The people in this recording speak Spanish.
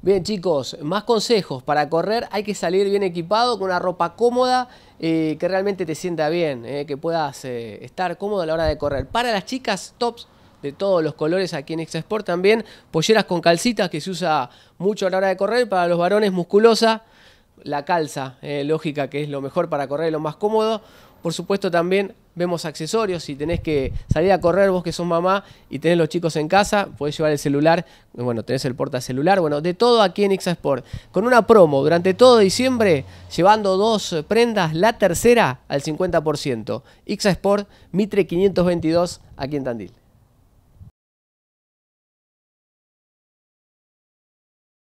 Bien chicos, más consejos. Para correr hay que salir bien equipado, con una ropa cómoda, eh, que realmente te sienta bien, eh, que puedas eh, estar cómodo a la hora de correr. Para las chicas, tops de todos los colores aquí en Exasport también, polleras con calcitas que se usa mucho a la hora de correr, para los varones musculosa, la calza eh, lógica, que es lo mejor para correr, lo más cómodo. Por supuesto también vemos accesorios, si tenés que salir a correr vos que sos mamá y tenés los chicos en casa, podés llevar el celular, bueno, tenés el porta celular, bueno, de todo aquí en Ixa Sport. Con una promo durante todo diciembre, llevando dos prendas, la tercera al 50%. Ixa Sport, Mitre 522, aquí en Tandil.